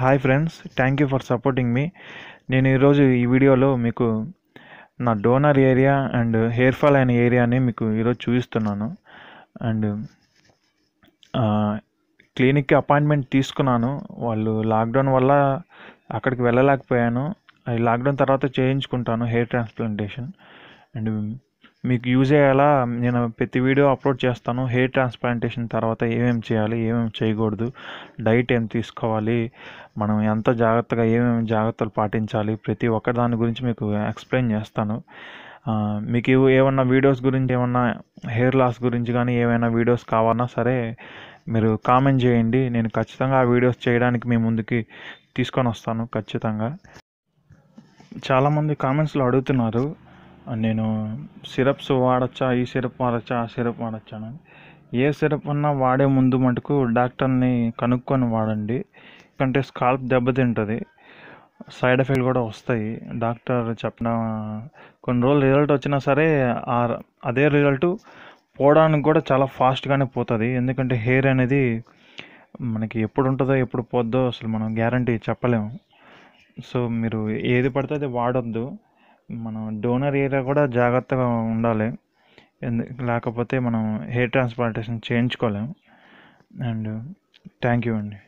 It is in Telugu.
hi friends thank you for supporting మీ నేను ఈరోజు ఈ వీడియోలో మీకు నా donor area and hair fall అయిన ఏరియాని మీకు ఈరోజు చూపిస్తున్నాను అండ్ క్లినిక్కి అపాయింట్మెంట్ తీసుకున్నాను వాళ్ళు లాక్డౌన్ వల్ల అక్కడికి వెళ్ళలేకపోయాను అది లాక్డౌన్ తర్వాత చేయించుకుంటాను హెయిర్ ట్రాన్స్ప్లాంటేషన్ అండ్ మీకు యూజ్ అయ్యేలా నేను ప్రతి వీడియో అప్లోడ్ చేస్తాను హెయిర్ ట్రాన్స్ప్లాంటేషన్ తర్వాత ఏమేమి చేయాలి ఏమేమి చేయకూడదు డైట్ ఏం తీసుకోవాలి మనం ఎంత జాగ్రత్తగా ఏమేమి జాగ్రత్తలు పాటించాలి ప్రతి ఒక్క దాని గురించి మీకు ఎక్స్ప్లెయిన్ చేస్తాను మీకు ఏమన్నా వీడియోస్ గురించి ఏమన్నా హెయిర్ లాస్ గురించి కానీ ఏమైనా వీడియోస్ కావాలన్నా సరే మీరు కామెంట్ చేయండి నేను ఖచ్చితంగా ఆ వీడియోస్ చేయడానికి మీ ముందుకి తీసుకొని వస్తాను ఖచ్చితంగా చాలామంది కామెంట్స్లో అడుగుతున్నారు నేను సిరప్స్ వాడచ్చా ఈ సిరప్ వాడచ్చా ఆ సిరప్ వాడచ్చా ఏ సిరప్ అన్నా వాడే ముందు మటుకు డాక్టర్ని కనుక్కొని వాడండి ఎందుకంటే స్కాల్ప్ దెబ్బతింటుంది సైడ్ ఎఫెక్ట్ కూడా వస్తాయి డాక్టర్ చెప్పిన కొన్ని రోజులు రిజల్ట్ వచ్చినా సరే అదే రిజల్ట్ పోవడానికి కూడా చాలా ఫాస్ట్గానే పోతుంది ఎందుకంటే హెయిర్ అనేది మనకి ఎప్పుడు ఉంటుందో ఎప్పుడు పోద్దో అసలు మనం గ్యారంటీ చెప్పలేము సో మీరు ఏది పడితే అది వాడొద్దు మనం డోనర్ ఏరియా కూడా జాగ్రత్తగా ఉండాలి ఎందుకు లేకపోతే మనం హెయిర్ ట్రాన్స్ప్లాంటేషన్ చేయించుకోలేము అండ్ థ్యాంక్ యూ అండి